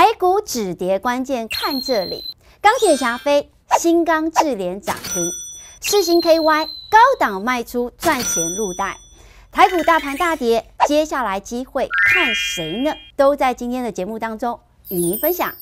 台股止跌，关键看这里。钢铁侠飞，新钢智联涨停，四星 KY 高档卖出赚钱入袋。台股大盘大跌，接下来机会看谁呢？都在今天的节目当中与您分享。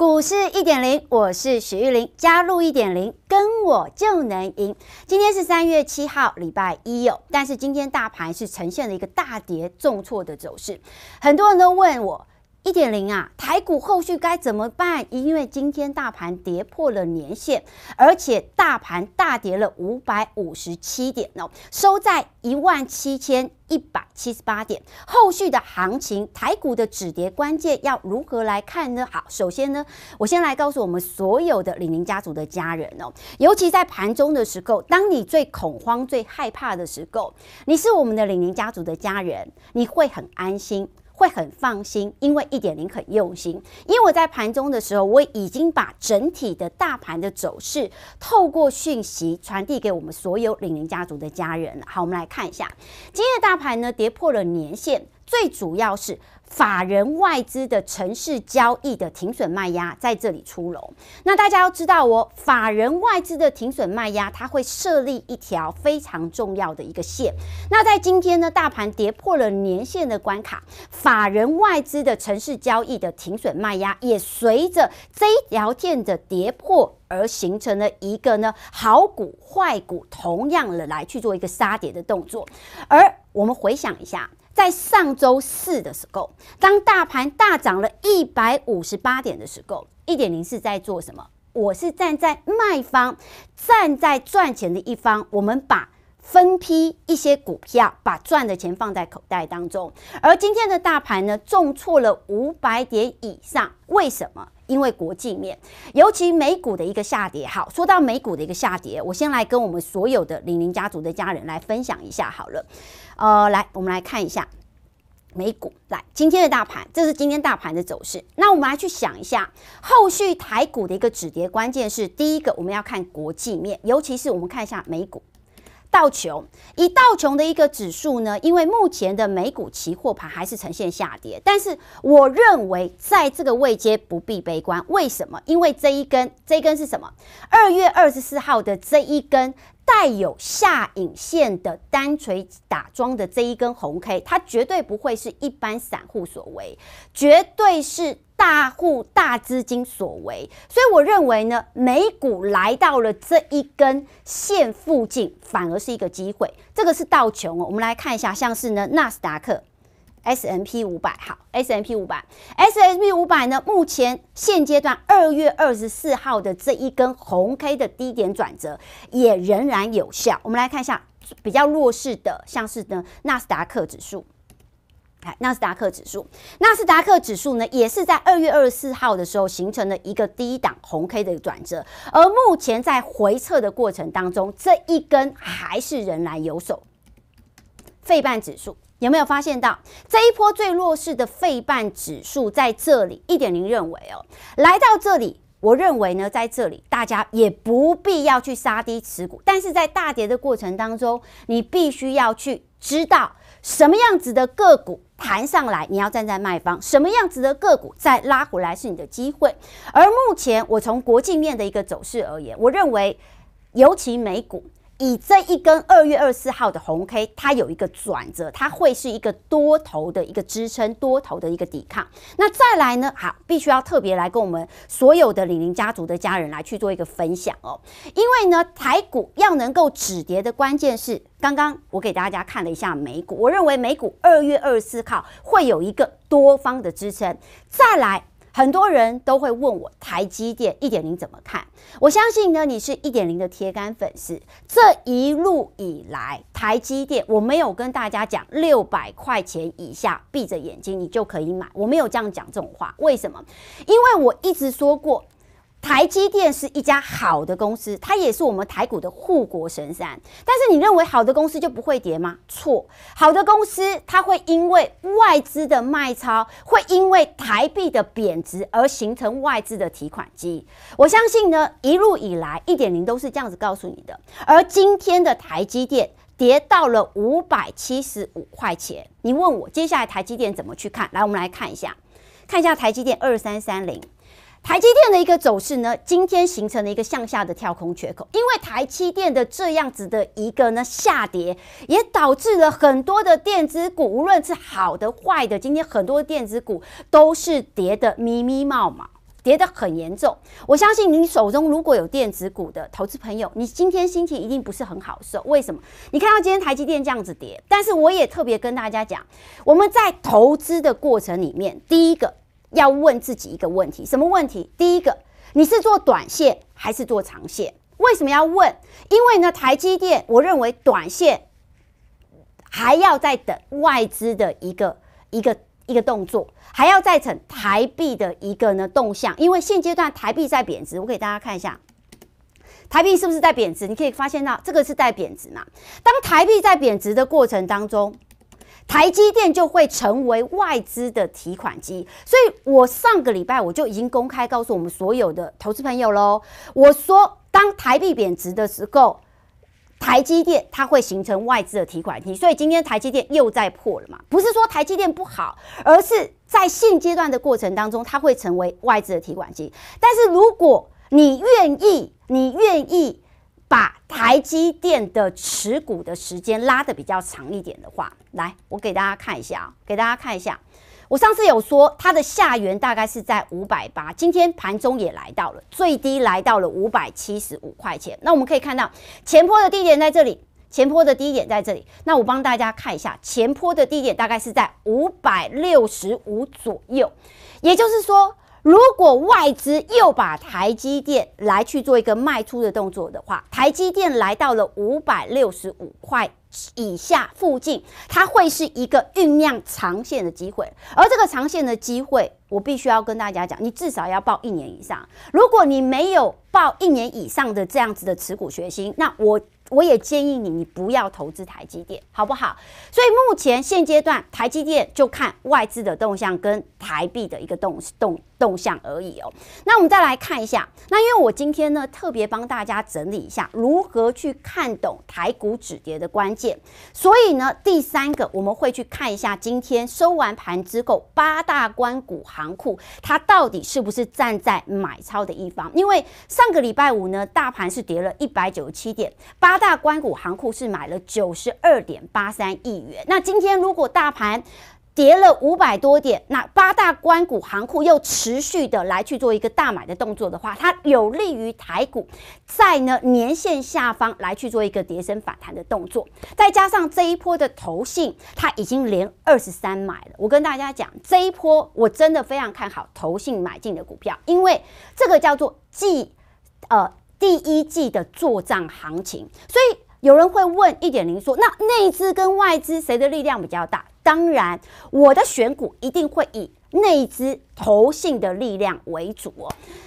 股市一点零，我是许玉玲，加入一点零，跟我就能赢。今天是三月七号，礼拜一哦。但是今天大盘是呈现了一个大跌重挫的走势，很多人都问我。一点零啊，台股后续该怎么办？因为今天大盘跌破了年线，而且大盘大跌了五百五十七点哦，收在一万七千一百七十八点。后续的行情，台股的止跌关键要如何来看呢？好，首先呢，我先来告诉我们所有的李宁家族的家人哦，尤其在盘中的时候，当你最恐慌、最害怕的时候，你是我们的李宁家族的家人，你会很安心。会很放心，因为一点零很用心。因为我在盘中的时候，我已经把整体的大盘的走势透过讯息传递给我们所有领领家族的家人。好，我们来看一下，今日大盘呢跌破了年线。最主要是法人外资的城市交易的停损卖压在这里出笼。那大家要知道哦，法人外资的停损卖压，它会设立一条非常重要的一个线。那在今天呢，大盘跌破了年线的关卡，法人外资的城市交易的停损卖压也随着这一条线的跌破而形成了一个呢，好股坏股同样的来去做一个杀跌的动作。而我们回想一下。在上周四的时候，当大盘大涨了一百五十八点的时候，一点零四在做什么？我是站在卖方，站在赚钱的一方。我们把分批一些股票，把赚的钱放在口袋当中。而今天的大盘呢，重错了五百点以上，为什么？因为国际面，尤其美股的一个下跌。好，说到美股的一个下跌，我先来跟我们所有的零零家族的家人来分享一下好了。呃，来，我们来看一下美股。来，今天的大盘，这是今天大盘的走势。那我们来去想一下，后续台股的一个止跌，关键是第一个，我们要看国际面，尤其是我们看一下美股道琼，以道琼的一个指数呢，因为目前的美股期货盘还是呈现下跌，但是我认为在这个位阶不必悲观。为什么？因为这一根，这根是什么？二月二十四号的这一根。带有下影线的单锤打桩的这一根红 K，它绝对不会是一般散户所为，绝对是大户大资金所为。所以我认为呢，美股来到了这一根线附近，反而是一个机会。这个是道琼哦，我们来看一下，像是呢纳斯达克。S M P 五百好，S M P 五百，S M P 五百呢？目前现阶段二月二十四号的这一根红 K 的低点转折也仍然有效。我们来看一下比较弱势的，像是呢纳斯达克指数，纳斯达克指数，纳斯达克指数呢也是在二月二十四号的时候形成了一个低档红 K 的转折，而目前在回撤的过程当中，这一根还是仍然有手。费半指数。有没有发现到这一波最弱势的废半指数在这里？一点零认为哦，来到这里，我认为呢，在这里大家也不必要去杀低持股，但是在大跌的过程当中，你必须要去知道什么样子的个股弹上来，你要站在卖方；什么样子的个股再拉回来是你的机会。而目前我从国际面的一个走势而言，我认为，尤其美股。以这一根二月二十四号的红 K，它有一个转折，它会是一个多头的一个支撑，多头的一个抵抗。那再来呢？好，必须要特别来跟我们所有的李宁家族的家人来去做一个分享哦。因为呢，台股要能够止跌的关键是，刚刚我给大家看了一下美股，我认为美股二月二十四号会有一个多方的支撑。再来。很多人都会问我台积电一点零怎么看？我相信呢，你是一点零的铁杆粉丝。这一路以来，台积电我没有跟大家讲六百块钱以下闭着眼睛你就可以买，我没有这样讲这种话。为什么？因为我一直说过。台积电是一家好的公司，它也是我们台股的护国神山。但是你认为好的公司就不会跌吗？错，好的公司它会因为外资的卖超，会因为台币的贬值而形成外资的提款机。我相信呢，一路以来一点零都是这样子告诉你的。而今天的台积电跌到了五百七十五块钱，你问我接下来台积电怎么去看？来，我们来看一下，看一下台积电二三三零。台积电的一个走势呢，今天形成了一个向下的跳空缺口。因为台积电的这样子的一个呢下跌，也导致了很多的电子股，无论是好的坏的，今天很多电子股都是跌的咪咪冒冒，跌的很严重。我相信你手中如果有电子股的投资朋友，你今天心情一定不是很好受。为什么？你看到今天台积电这样子跌，但是我也特别跟大家讲，我们在投资的过程里面，第一个。要问自己一个问题，什么问题？第一个，你是做短线还是做长线？为什么要问？因为呢，台积电，我认为短线还要再等外资的一个一个一个动作，还要再等台币的一个呢动向。因为现阶段台币在贬值，我给大家看一下，台币是不是在贬值？你可以发现到，这个是在贬值嘛？当台币在贬值的过程当中。台积电就会成为外资的提款机，所以我上个礼拜我就已经公开告诉我们所有的投资朋友喽，我说当台币贬值的时候，台积电它会形成外资的提款机，所以今天台积电又在破了嘛，不是说台积电不好，而是在现阶段的过程当中，它会成为外资的提款机，但是如果你愿意，你愿意。把台积电的持股的时间拉的比较长一点的话，来，我给大家看一下啊，给大家看一下，我上次有说它的下缘大概是在五百八，今天盘中也来到了最低来到了五百七十五块钱。那我们可以看到前坡的低点在这里，前坡的低点在这里。那我帮大家看一下前坡的低点大概是在五百六十五左右，也就是说。如果外资又把台积电来去做一个卖出的动作的话，台积电来到了五百六十五块以下附近，它会是一个酝酿长线的机会。而这个长线的机会，我必须要跟大家讲，你至少要报一年以上。如果你没有报一年以上的这样子的持股决心，那我我也建议你，你不要投资台积电，好不好？所以目前现阶段，台积电就看外资的动向跟台币的一个动动。动向而已哦。那我们再来看一下，那因为我今天呢特别帮大家整理一下如何去看懂台股止跌的关键，所以呢第三个我们会去看一下今天收完盘之后八大关股行库它到底是不是站在买超的一方？因为上个礼拜五呢大盘是跌了一百九十七点，八大关股行库是买了九十二点八三亿元。那今天如果大盘跌了五百多点，那八大关股行库又持续的来去做一个大买的动作的话，它有利于台股在呢年线下方来去做一个跌升反弹的动作。再加上这一波的投信，它已经连二十三买了。我跟大家讲，这一波我真的非常看好投信买进的股票，因为这个叫做季，呃，第一季的做账行情。所以有人会问一点零说，那内资跟外资谁的力量比较大？当然，我的选股一定会以内资投信的力量为主。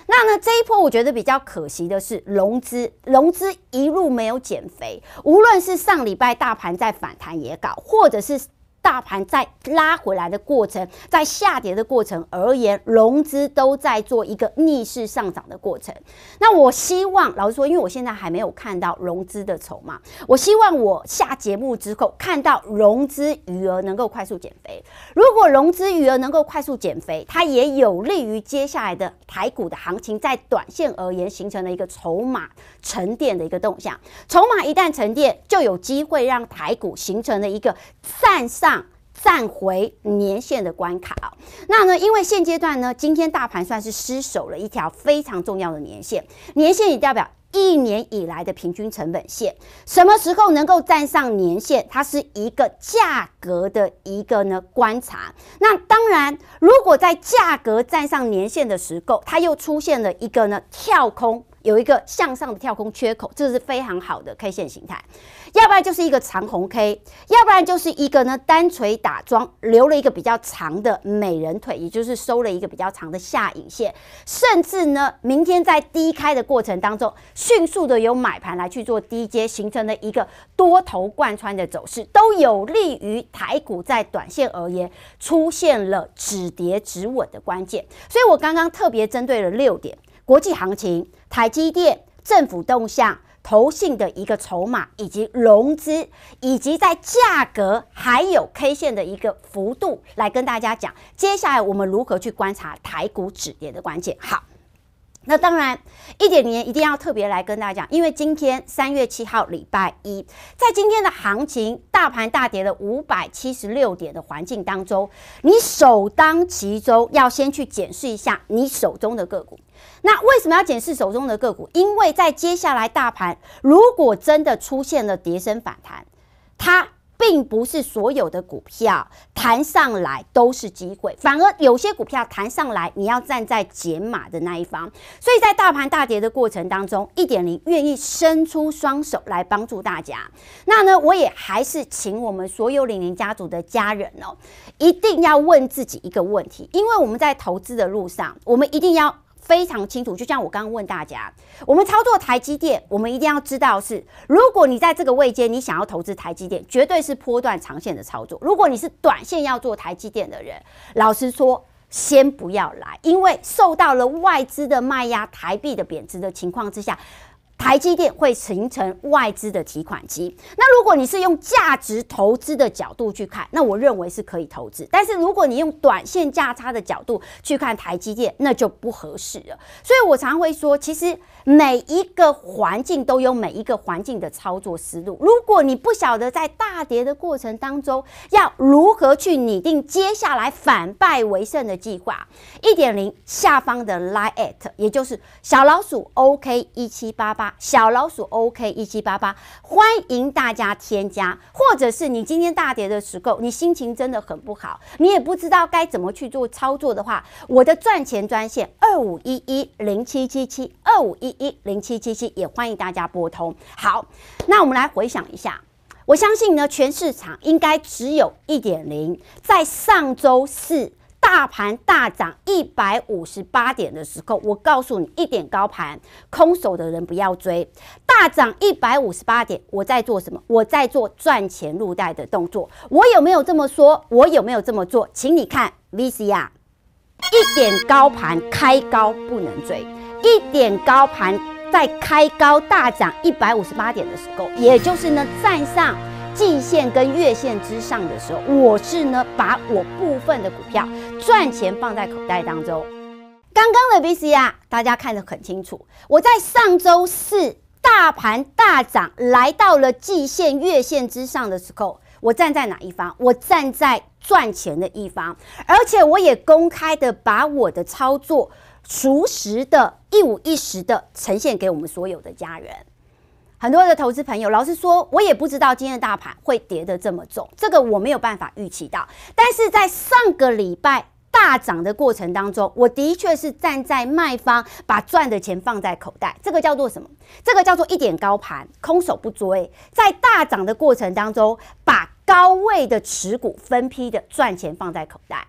那呢，这一波我觉得比较可惜的是融资，融资一路没有减肥，无论是上礼拜大盘在反弹也搞，或者是。大盘在拉回来的过程，在下跌的过程而言，融资都在做一个逆势上涨的过程。那我希望老实说，因为我现在还没有看到融资的筹码，我希望我下节目之后看到融资余额能够快速减肥。如果融资余额能够快速减肥，它也有利于接下来的台股的行情，在短线而言形成了一个筹码沉淀的一个动向。筹码一旦沉淀，就有机会让台股形成了一个站上。站回年线的关卡那呢？因为现阶段呢，今天大盘算是失守了一条非常重要的年线。年线代表一年以来的平均成本线，什么时候能够站上年线，它是一个价格的一个呢观察。那当然，如果在价格站上年线的时候，它又出现了一个呢跳空。有一个向上的跳空缺口，这是非常好的 K 线形态；要不然就是一个长红 K，要不然就是一个呢单锤打桩，留了一个比较长的美人腿，也就是收了一个比较长的下影线。甚至呢，明天在低开的过程当中，迅速的有买盘来去做低阶，形成了一个多头贯穿的走势，都有利于台股在短线而言出现了止跌止稳的关键。所以我刚刚特别针对了六点。国际行情、台积电政府动向、投信的一个筹码，以及融资，以及在价格还有 K 线的一个幅度，来跟大家讲接下来我们如何去观察台股止跌的关键。好，那当然一点零一定要特别来跟大家讲，因为今天三月七号礼拜一，在今天的行情大盘大跌的五百七十六点的环境当中，你首当其冲要先去检视一下你手中的个股。那为什么要检视手中的个股？因为在接下来大盘如果真的出现了跌升反弹，它并不是所有的股票弹上来都是机会，反而有些股票弹上来，你要站在减码的那一方。所以在大盘大跌的过程当中，一点零愿意伸出双手来帮助大家。那呢，我也还是请我们所有领宁家族的家人哦，一定要问自己一个问题，因为我们在投资的路上，我们一定要。非常清楚，就像我刚刚问大家，我们操作台积电，我们一定要知道是，如果你在这个位阶，你想要投资台积电，绝对是波段长线的操作。如果你是短线要做台积电的人，老实说，先不要来，因为受到了外资的卖压，台币的贬值的情况之下。台积电会形成外资的提款机。那如果你是用价值投资的角度去看，那我认为是可以投资。但是如果你用短线价差的角度去看台积电，那就不合适了。所以我常会说，其实每一个环境都有每一个环境的操作思路。如果你不晓得在大跌的过程当中要如何去拟定接下来反败为胜的计划，一点零下方的 line at，也就是小老鼠 OK 一七八八。小老鼠 OK 一七八八，欢迎大家添加，或者是你今天大跌的时候，你心情真的很不好，你也不知道该怎么去做操作的话，我的赚钱专线二五一一零七七七二五一一零七七七也欢迎大家拨通。好，那我们来回想一下，我相信呢，全市场应该只有一点零，在上周四。大盘大涨一百五十八点的时候，我告诉你，一点高盘空手的人不要追。大涨一百五十八点，我在做什么？我在做赚钱入袋的动作。我有没有这么说？我有没有这么做？请你看 VCR。一点高盘开高不能追，一点高盘在开高大涨一百五十八点的时候，也就是呢站上。季线跟月线之上的时候，我是呢把我部分的股票赚钱放在口袋当中。刚刚的 VCR 大家看得很清楚，我在上周四大盘大涨，来到了季线、月线之上的时候，我站在哪一方？我站在赚钱的一方，而且我也公开的把我的操作熟实的、一五一十的呈现给我们所有的家人。很多的投资朋友，老实说，我也不知道今天的大盘会跌的这么重，这个我没有办法预期到。但是在上个礼拜大涨的过程当中，我的确是站在卖方，把赚的钱放在口袋，这个叫做什么？这个叫做一点高盘，空手不追，在大涨的过程当中，把高位的持股分批的赚钱放在口袋，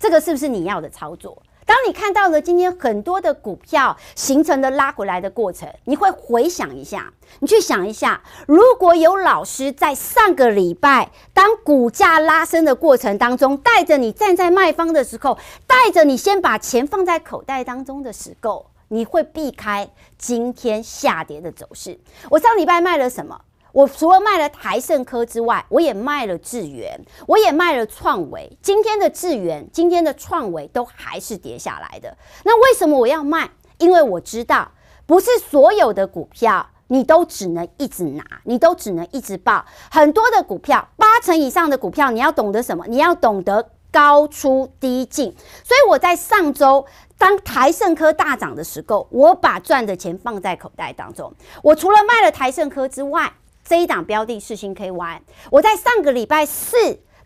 这个是不是你要的操作？当你看到了今天很多的股票形成的拉回来的过程，你会回想一下，你去想一下，如果有老师在上个礼拜当股价拉升的过程当中带着你站在卖方的时候，带着你先把钱放在口袋当中的时候，你会避开今天下跌的走势。我上礼拜卖了什么？我除了卖了台盛科之外，我也卖了智源，我也卖了创维。今天的智源，今天的创维都还是跌下来的。那为什么我要卖？因为我知道，不是所有的股票你都只能一直拿，你都只能一直报。很多的股票，八成以上的股票，你要懂得什么？你要懂得高出低进。所以我在上周当台盛科大涨的时候，我把赚的钱放在口袋当中。我除了卖了台盛科之外，这一档标的四星 KY，我在上个礼拜四，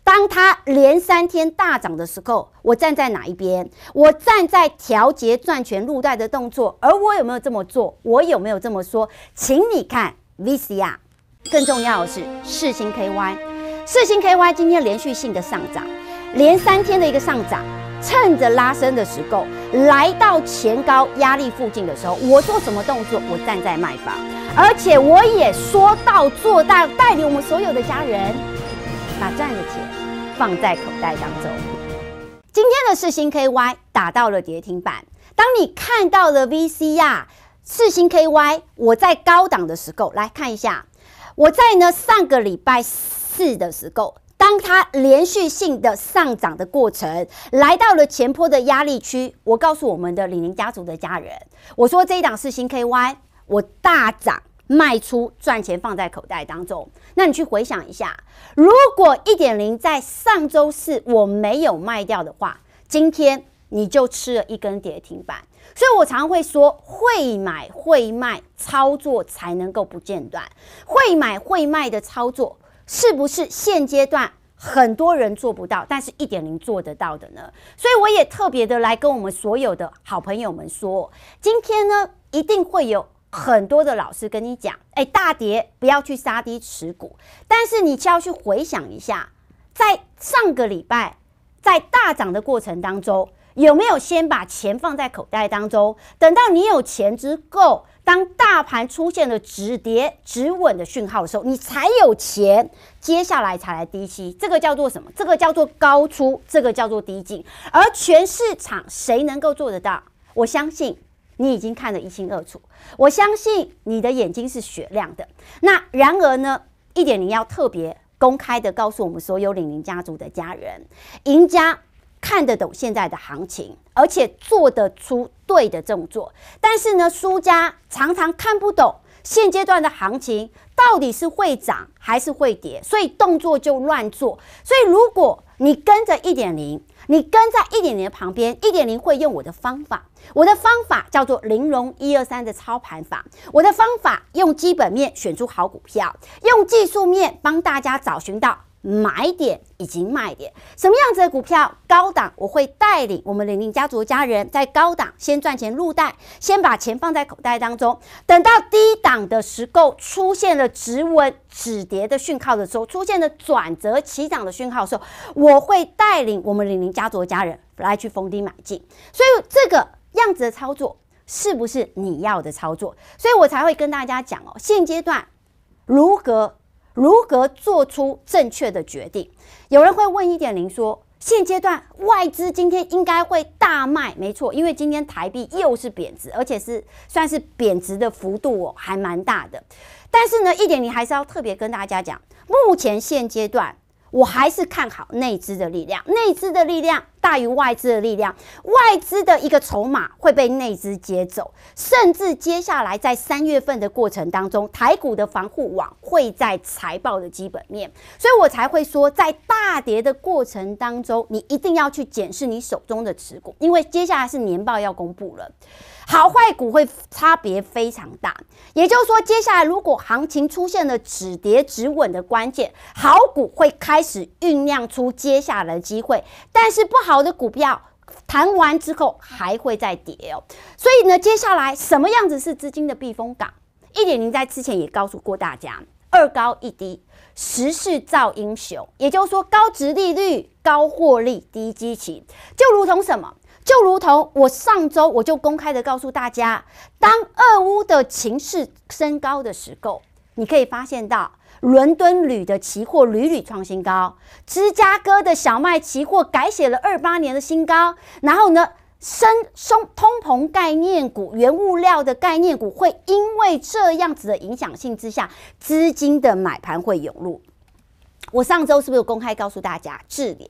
当它连三天大涨的时候，我站在哪一边？我站在调节赚钱入袋的动作，而我有没有这么做？我有没有这么说？请你看 VCR。更重要的是四星 KY，四星 KY 今天连续性的上涨，连三天的一个上涨，趁着拉升的时候，来到前高压力附近的时候，我做什么动作？我站在卖方。而且我也说到做到，带领我们所有的家人把赚的钱放在口袋当中。今天的四星 KY 打到了跌停板。当你看到了 VC r 四星 KY，我在高档的时候来看一下，我在呢上个礼拜四的时候，当它连续性的上涨的过程来到了前坡的压力区，我告诉我们的李宁家族的家人，我说这一档四星 KY。我大涨卖出赚钱放在口袋当中，那你去回想一下，如果一点零在上周四我没有卖掉的话，今天你就吃了一根跌停板。所以，我常常会说，会买会卖操作才能够不间断。会买会卖的操作，是不是现阶段很多人做不到，但是一点零做得到的呢？所以，我也特别的来跟我们所有的好朋友们说，今天呢，一定会有。很多的老师跟你讲，哎，大跌不要去杀低持股，但是你就要去回想一下，在上个礼拜在大涨的过程当中，有没有先把钱放在口袋当中？等到你有钱之后，当大盘出现了止跌止稳的讯号的时候，你才有钱，接下来才来低吸。这个叫做什么？这个叫做高出，这个叫做低进。而全市场谁能够做得到？我相信。你已经看得一清二楚，我相信你的眼睛是雪亮的。那然而呢，一点零要特别公开的告诉我们所有李宁家族的家人，赢家看得懂现在的行情，而且做得出对的动作。但是呢，输家常常看不懂现阶段的行情到底是会涨还是会跌，所以动作就乱做。所以如果你跟着一点零，你跟在一点零旁边，一点零会用我的方法，我的方法叫做零融一二三的操盘法，我的方法用基本面选出好股票，用技术面帮大家找寻到。买点以及卖点，什么样子的股票？高档，我会带领我们玲玲家族的家人在高档先赚钱入袋，先把钱放在口袋当中。等到低档的时候出现了止稳止跌的讯号的时候，出现了转折起涨的讯号的时候，我会带领我们玲玲家族的家人来去逢低买进。所以这个样子的操作是不是你要的操作？所以我才会跟大家讲哦，现阶段如何？如何做出正确的决定？有人会问一点零说，现阶段外资今天应该会大卖，没错，因为今天台币又是贬值，而且是算是贬值的幅度哦，还蛮大的。但是呢，一点零还是要特别跟大家讲，目前现阶段。我还是看好内资的力量，内资的力量大于外资的力量，外资的一个筹码会被内资接走，甚至接下来在三月份的过程当中，台股的防护网会在财报的基本面，所以我才会说，在大跌的过程当中，你一定要去检视你手中的持股，因为接下来是年报要公布了。好坏股会差别非常大，也就是说，接下来如果行情出现了止跌止稳的关键，好股会开始酝酿出接下来的机会，但是不好的股票弹完之后还会再跌哦。所以呢，接下来什么样子是资金的避风港？一点零在之前也告诉过大家，二高一低，时势造英雄，也就是说，高殖利率、高获利、低基情，就如同什么？就如同我上周我就公开的告诉大家，当俄乌的情势升高的时候，你可以发现到伦敦铝的期货屡屡创新高，芝加哥的小麦期货改写了二八年的新高，然后呢，升松通膨概念股、原物料的概念股会因为这样子的影响性之下，资金的买盘会涌入。我上周是不是有公开告诉大家，智联？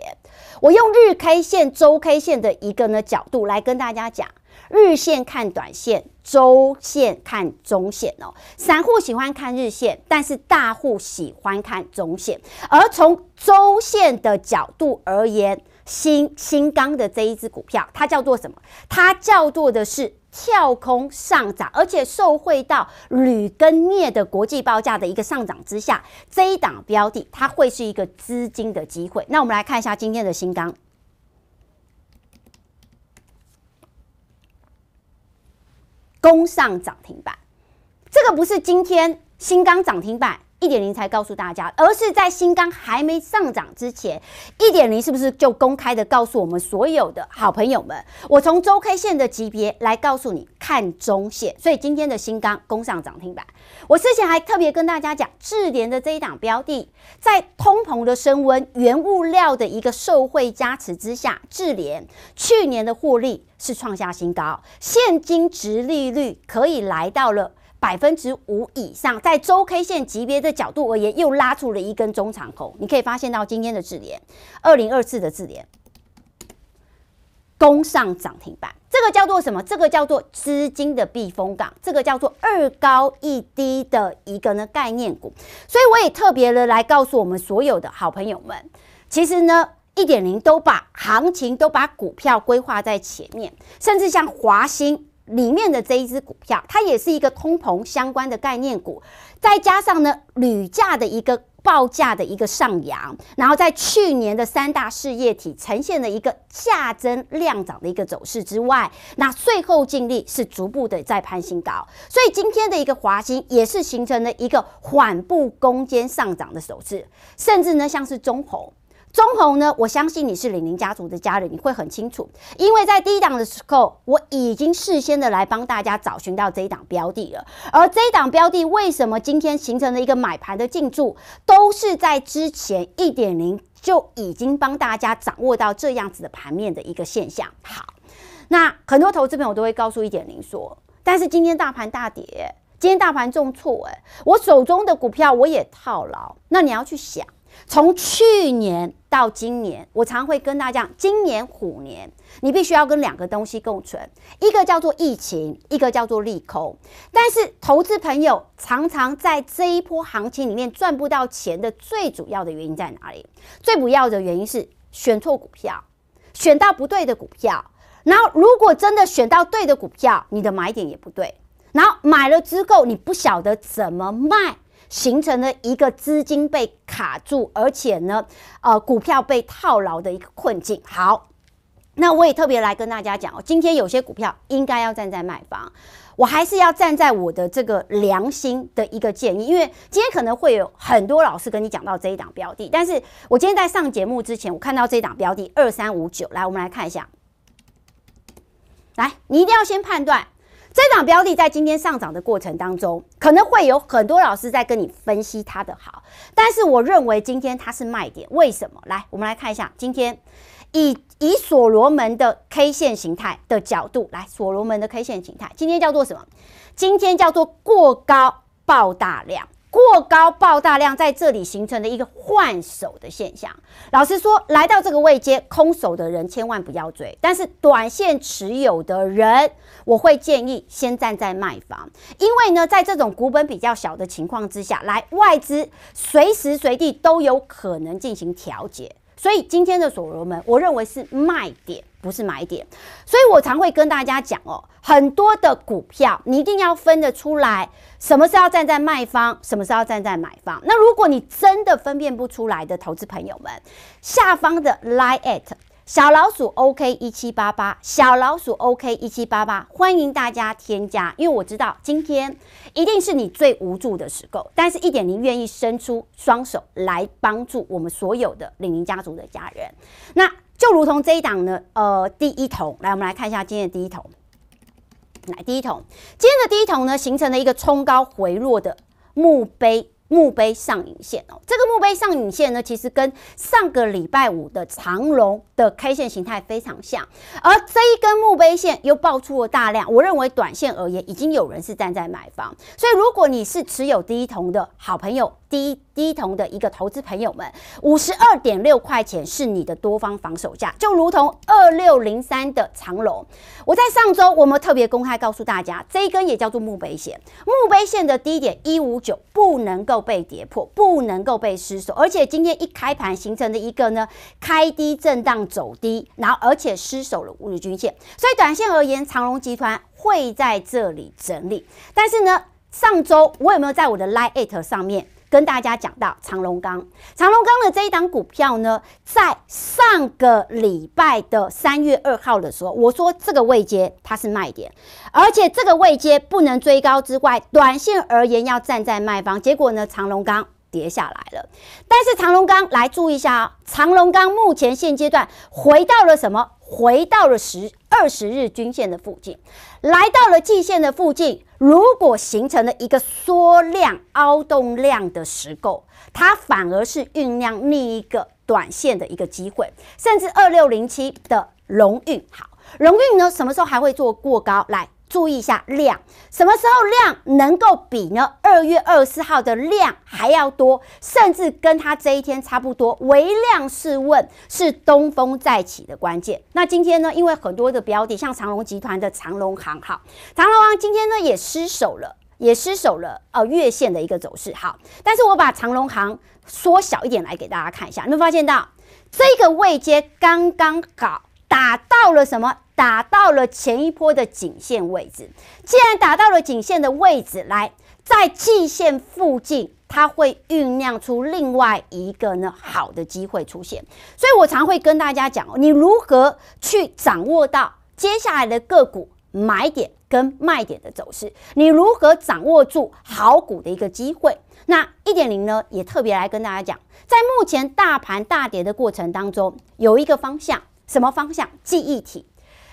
我用日 K 线、周 K 线的一个呢角度来跟大家讲，日线看短线，周线看中线哦。散户喜欢看日线，但是大户喜欢看中线，而从周线的角度而言。新新钢的这一只股票，它叫做什么？它叫做的是跳空上涨，而且受惠到铝跟镍的国际报价的一个上涨之下，这一档标的它会是一个资金的机会。那我们来看一下今天的新钢，攻上涨停板。这个不是今天新钢涨停板。一点零才告诉大家，而是在新钢还没上涨之前，一点零是不是就公开的告诉我们所有的好朋友们？我从周 K 线的级别来告诉你，看中线。所以今天的新钢攻上涨停板。我之前还特别跟大家讲，智联的这一档标的，在通膨的升温、原物料的一个受惠加持之下，智联去年的获利是创下新高，现金值利率可以来到了。百分之五以上，在周 K 线级别的角度而言，又拉出了一根中长红。你可以发现到今天的智联，二零二四的智联攻上涨停板，这个叫做什么？这个叫做资金的避风港，这个叫做二高一低的一个呢概念股。所以我也特别的来告诉我们所有的好朋友们，其实呢一点零都把行情都把股票规划在前面，甚至像华兴。里面的这一只股票，它也是一个通膨相关的概念股，再加上呢铝价的一个报价的一个上扬，然后在去年的三大事业体呈现了一个价增量涨的一个走势之外，那最后净利是逐步的在攀新高，所以今天的一个华兴也是形成了一个缓步攻坚上涨的走势，甚至呢像是中红。中红呢？我相信你是李宁家族的家人，你会很清楚。因为在低档的时候，我已经事先的来帮大家找寻到这一档标的了。而这一档标的为什么今天形成了一个买盘的进驻，都是在之前一点零就已经帮大家掌握到这样子的盘面的一个现象。好，那很多投资朋友都会告诉一点零说：“但是今天大盘大跌，今天大盘重挫，诶，我手中的股票我也套牢，那你要去想。”从去年到今年，我常会跟大家讲，今年虎年，你必须要跟两个东西共存，一个叫做疫情，一个叫做利空。但是，投资朋友常常在这一波行情里面赚不到钱的最主要的原因在哪里？最主要的原因是选错股票，选到不对的股票。然后，如果真的选到对的股票，你的买点也不对。然后买了之后，你不晓得怎么卖。形成了一个资金被卡住，而且呢，呃，股票被套牢的一个困境。好，那我也特别来跟大家讲哦，今天有些股票应该要站在卖方，我还是要站在我的这个良心的一个建议，因为今天可能会有很多老师跟你讲到这一档标的，但是我今天在上节目之前，我看到这一档标的二三五九，来，我们来看一下，来，你一定要先判断。这档标的在今天上涨的过程当中，可能会有很多老师在跟你分析它的好，但是我认为今天它是卖点。为什么？来，我们来看一下，今天以以所罗门的 K 线形态的角度来，所罗门的 K 线形态今天叫做什么？今天叫做过高爆大量。过高爆大量在这里形成的一个换手的现象。老实说，来到这个位阶，空手的人千万不要追。但是短线持有的人，我会建议先站在卖方，因为呢，在这种股本比较小的情况之下，来外资随时随地都有可能进行调节。所以今天的所罗门，我认为是卖点，不是买点。所以我常会跟大家讲哦，很多的股票，你一定要分得出来，什么是候站在卖方，什么是候站在买方。那如果你真的分辨不出来的投资朋友们，下方的 l i n e a t 小老鼠 OK 一七八八，小老鼠 OK 一七八八，欢迎大家添加，因为我知道今天一定是你最无助的时候，但是一点零愿意伸出双手来帮助我们所有的领领家族的家人。那就如同这一档呢，呃，第一桶来，我们来看一下今天的第一桶，来第一桶，今天的第一桶呢，形成了一个冲高回落的墓碑。墓碑上影线哦，这个墓碑上影线呢，其实跟上个礼拜五的长龙的 K 线形态非常像，而这一根墓碑线又爆出了大量，我认为短线而言，已经有人是站在买方，所以如果你是持有第一桶的好朋友。低低同的一个投资朋友们，五十二点六块钱是你的多方防守价，就如同二六零三的长隆。我在上周，我们特别公开告诉大家，这一根也叫做墓碑线，墓碑线的低点一五九不能够被跌破，不能够被失守，而且今天一开盘形成的一个呢，开低震荡走低，然后而且失守了五日均线，所以短线而言，长隆集团会在这里整理。但是呢，上周我有没有在我的 Line It 上面？跟大家讲到长隆钢，长隆钢的这一档股票呢，在上个礼拜的三月二号的时候，我说这个位阶它是卖点，而且这个位阶不能追高之外，短线而言要站在卖方。结果呢，长隆钢跌下来了。但是长隆钢来注意一下啊，长隆钢目前现阶段回到了什么？回到了十二十日均线的附近，来到了季线的附近。如果形成了一个缩量凹动量的时构，它反而是酝酿另一个短线的一个机会，甚至二六零七的荣运。好，荣运呢，什么时候还会做过高来？注意一下量，什么时候量能够比呢？二月二十四号的量还要多，甚至跟它这一天差不多，微量试问是东风再起的关键。那今天呢，因为很多的标的，像长隆集团的长隆行，好，长隆行今天呢也失守了，也失守了呃月线的一个走势，好，但是我把长隆行缩小一点来给大家看一下，有没有发现到这个位阶刚刚好？打到了什么？打到了前一波的颈线位置。既然打到了颈线的位置，来在季线附近，它会酝酿出另外一个呢好的机会出现。所以我常会跟大家讲，你如何去掌握到接下来的个股买点跟卖点的走势，你如何掌握住好股的一个机会。那一点零呢，也特别来跟大家讲，在目前大盘大跌的过程当中，有一个方向。什么方向记忆体？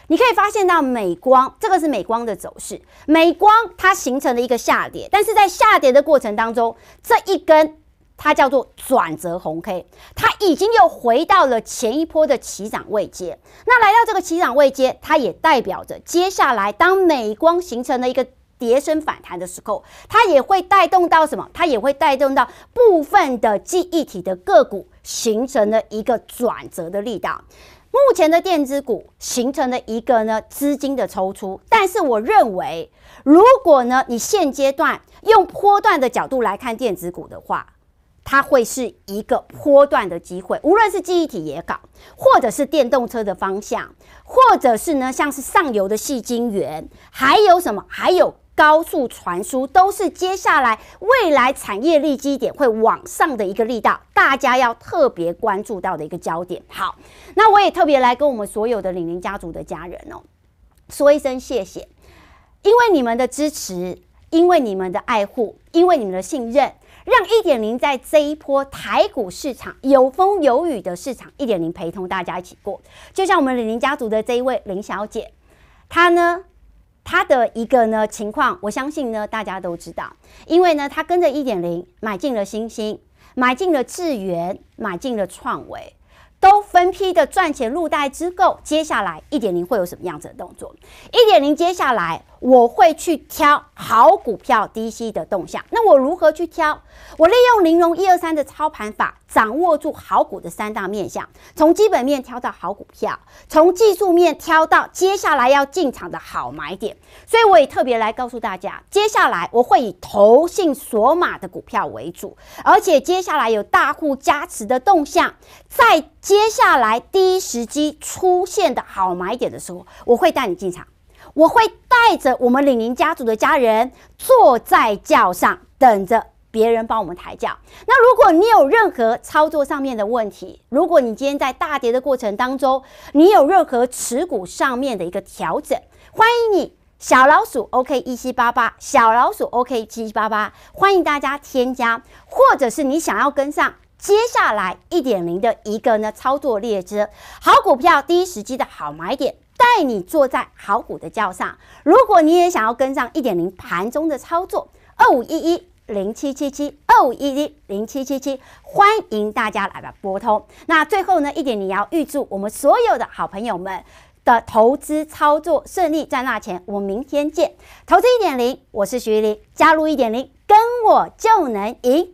你可以发现到美光这个是美光的走势，美光它形成了一个下跌，但是在下跌的过程当中，这一根它叫做转折红 K，它已经又回到了前一波的起涨位阶。那来到这个起涨位阶，它也代表着接下来当美光形成了一个跌升反弹的时候，它也会带动到什么？它也会带动到部分的记忆体的个股形成了一个转折的力道。目前的电子股形成了一个呢资金的抽出，但是我认为，如果呢你现阶段用波段的角度来看电子股的话，它会是一个波段的机会，无论是记忆体也搞，或者是电动车的方向，或者是呢像是上游的细晶圆，还有什么还有。高速传输都是接下来未来产业利基点会往上的一个力道，大家要特别关注到的一个焦点。好，那我也特别来跟我们所有的李宁家族的家人哦，说一声谢谢，因为你们的支持，因为你们的爱护，因为你们的信任，让一点零在这一波台股市场有风有雨的市场，一点零陪同大家一起过。就像我们李宁家族的这一位林小姐，她呢。他的一个呢情况，我相信呢大家都知道，因为呢他跟着一点零买进了星星，买进了智源，买进了创维，都分批的赚钱入袋之后，接下来一点零会有什么样子的动作？一点零接下来。我会去挑好股票低吸的动向，那我如何去挑？我利用玲珑一二三的操盘法，掌握住好股的三大面相，从基本面挑到好股票，从技术面挑到接下来要进场的好买点。所以我也特别来告诉大家，接下来我会以投信锁码的股票为主，而且接下来有大户加持的动向，在接下来第一时机出现的好买点的时候，我会带你进场。我会带着我们李宁家族的家人坐在轿上，等着别人帮我们抬轿。那如果你有任何操作上面的问题，如果你今天在大跌的过程当中，你有任何持股上面的一个调整，欢迎你小老鼠 OK 一七八八，小老鼠 OK 七七八八，欢迎大家添加，或者是你想要跟上接下来一点零的一个呢操作列车，好股票第一时机的好买点。带你坐在好股的轿上，如果你也想要跟上一点零盘中的操作，二五一一零七七七，二五一一零七七七，欢迎大家来拨通。那最后呢，一点零要预祝我们所有的好朋友们的投资操作顺利赚大钱。我们明天见，投资一点零，我是徐一林，加入一点零，跟我就能赢。